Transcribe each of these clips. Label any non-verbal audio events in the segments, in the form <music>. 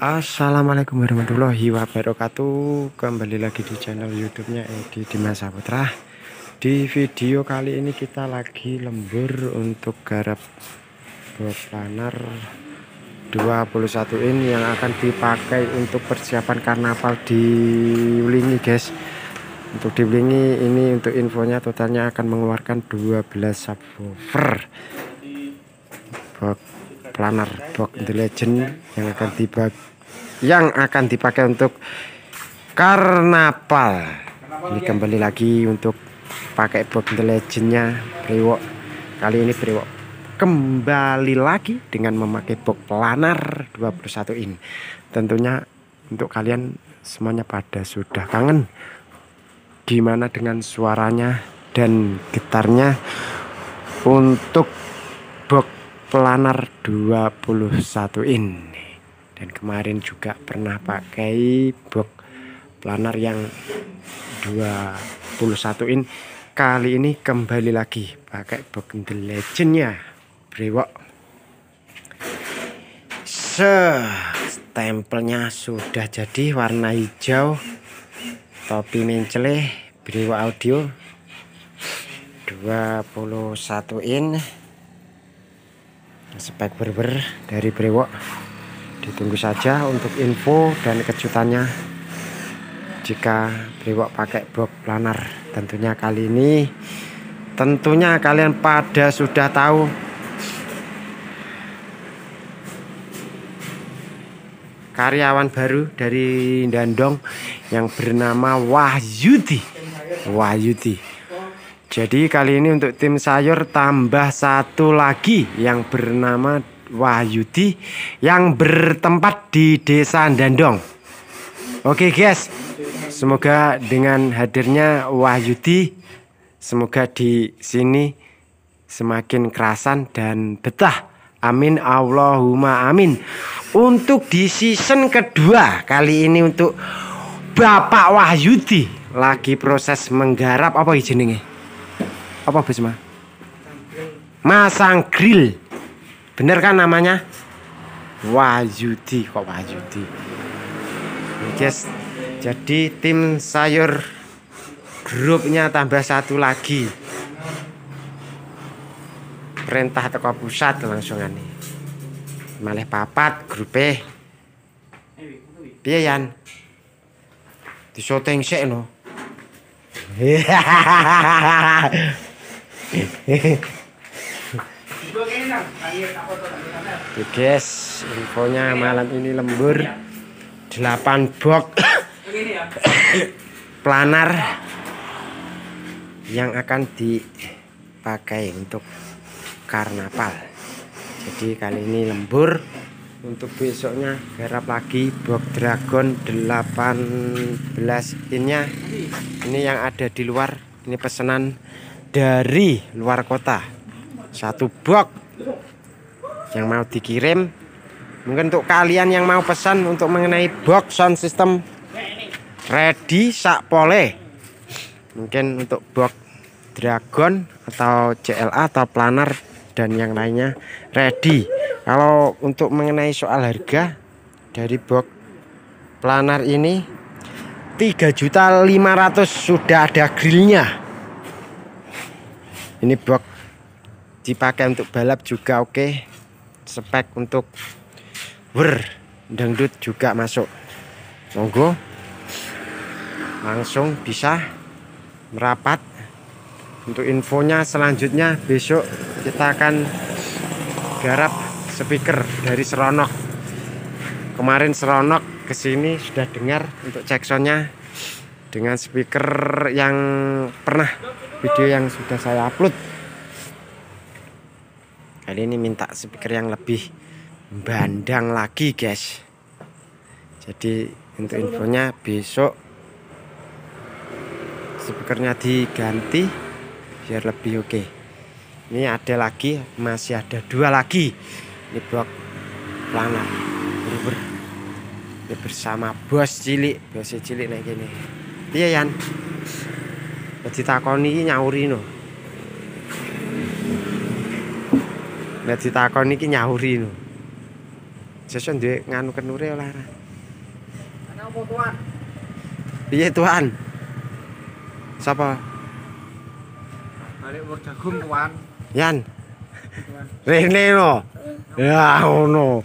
Assalamualaikum warahmatullahi wabarakatuh Kembali lagi di channel youtube-nya Edi Dimas Saputra Di video kali ini kita lagi lembur untuk garap planer 21 in yang akan dipakai untuk persiapan karnaval di Wulingi guys Untuk di Wulingi ini untuk infonya totalnya akan mengeluarkan 12 subwoofer planar box The Legend yang akan tiba yang akan dipakai untuk karnaval ini kembali lagi untuk pakai box The Legendnya brewok kali ini brewok kembali lagi dengan memakai box planar 21 in tentunya untuk kalian semuanya pada sudah kangen gimana dengan suaranya dan gitarnya untuk box planar 21 in dan kemarin juga pernah pakai box planar yang 21 in kali ini kembali lagi pakai box the legendnya brewok se stempelnya sudah jadi warna hijau topi menceleh brewok audio 21 in spek berber dari Brewok ditunggu saja untuk info dan kejutannya jika Brewok pakai box planar tentunya kali ini tentunya kalian pada sudah tahu karyawan baru dari Dandong yang bernama Wahyudi Wahyudi jadi kali ini untuk tim sayur tambah satu lagi yang bernama Wahyudi yang bertempat di Desa Dandong. Oke guys, semoga dengan hadirnya Wahyudi semoga di sini semakin kerasan dan betah. Amin Allahumma amin. Untuk di season kedua kali ini untuk Bapak Wahyudi lagi proses menggarap apa izinnya? apa Bisma? Masang grill. Bener kan namanya? Wahyudi kok Wahyudi. Guys, jadi tim sayur grupnya tambah satu lagi. Perintah Toko pusat langsung ini. malah papat grup eh yan? Di syuting sik lho. <laughs> guys infonya malam ini lembur 8 box <coughs> planar yang akan dipakai untuk karnaval jadi kali ini lembur untuk besoknya garap lagi box dragon 18 innya ini yang ada di luar ini pesanan dari luar kota satu box yang mau dikirim mungkin untuk kalian yang mau pesan untuk mengenai box sound system ready sak pole mungkin untuk box dragon atau CLA atau planar dan yang lainnya ready kalau untuk mengenai soal harga dari box planar ini 3.500 sudah ada grillnya ini box dipakai untuk balap juga oke okay. spek untuk wer dangdut juga masuk monggo langsung bisa merapat untuk infonya selanjutnya besok kita akan garap speaker dari seronok kemarin seronok kesini sudah dengar untuk ceksonnya dengan speaker yang pernah video yang sudah saya upload kali ini minta speaker yang lebih bandang lagi guys jadi untuk infonya besok speakernya diganti biar lebih oke okay. ini ada lagi masih ada dua lagi ini blok planar ber ini bersama bos cilik bos cilik naik gini iya Yan ditakoni iki nyauri no nek ditakoni iki nyauri no sesuk duwe nganu kenure ora ana apa tuan piye tuan sapa arek wedagung tuan yan tuan. rene no ya ngono oh,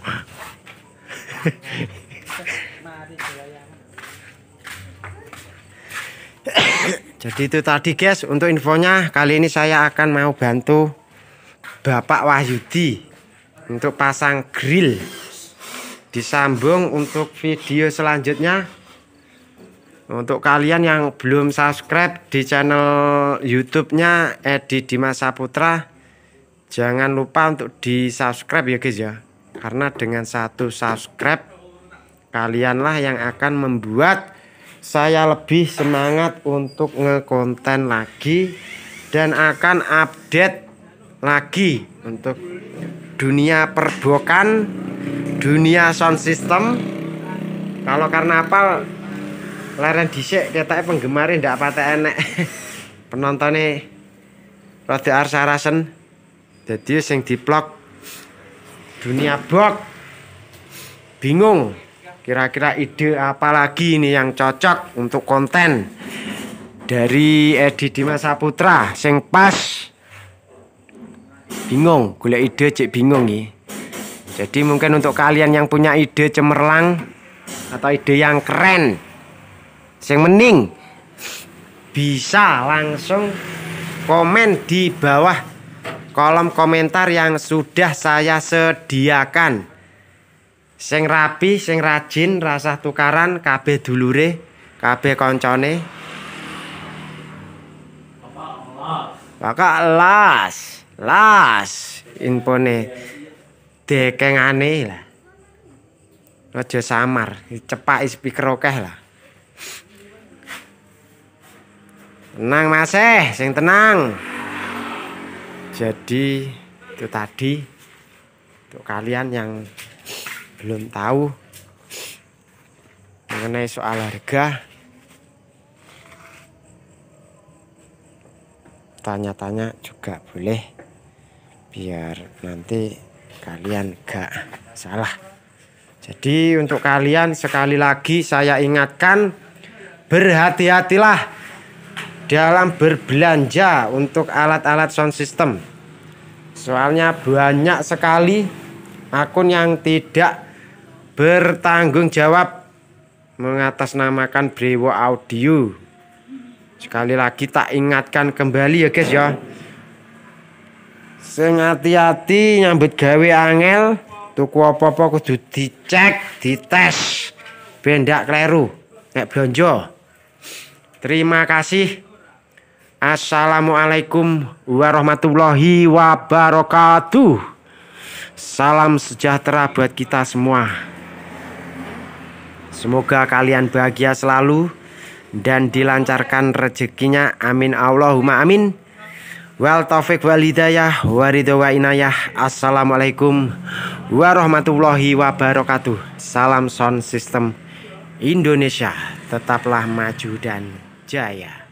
Jadi itu tadi guys untuk infonya kali ini saya akan mau bantu Bapak Wahyudi untuk pasang grill disambung untuk video selanjutnya untuk kalian yang belum subscribe di channel YouTube-nya Edi Dimas Saputra jangan lupa untuk di subscribe ya guys ya karena dengan satu subscribe kalianlah yang akan membuat saya lebih semangat untuk ngekonten lagi dan akan update lagi untuk dunia perbokan dunia sound system kalau karena karnaval laren dhisik kita penggemar ndak nih, enek Arsa <laughs> rada arsarasen yang sing diplok dunia bok bingung Kira-kira ide apa lagi ini yang cocok untuk konten dari Edi Dimas Saputra sing pas bingung, gula ide cek bingung nih. Jadi mungkin untuk kalian yang punya ide cemerlang atau ide yang keren yang mending bisa langsung komen di bawah kolom komentar yang sudah saya sediakan sing rapi, sing rajin, rasa tukaran KB dulure, KB koncone. Maka las, las infone aneh lah. Rojo samar, cepak speaker okeh lah. Tenang Mas eh, sing tenang. Jadi itu tadi untuk kalian yang belum tahu mengenai soal harga tanya-tanya juga boleh biar nanti kalian gak salah jadi untuk kalian sekali lagi saya ingatkan berhati-hatilah dalam berbelanja untuk alat-alat sound system. Soalnya banyak sekali akun yang tidak bertanggung jawab mengatasnamakan Brewo Audio. Sekali lagi tak ingatkan kembali ya guys ya. Sing hati-hati nyambut gawe angel, tuku apa-apa kudu dicek, dites. Ben ndak kleru nek blonjo. Terima kasih. Assalamualaikum warahmatullahi wabarakatuh. Salam sejahtera buat kita semua. Semoga kalian bahagia selalu dan dilancarkan rezekinya. Amin Allahumma amin. Wal taufik wal hidayah waridho wa inayah. Assalamualaikum warahmatullahi wabarakatuh. Salam sound system Indonesia. Tetaplah maju dan jaya.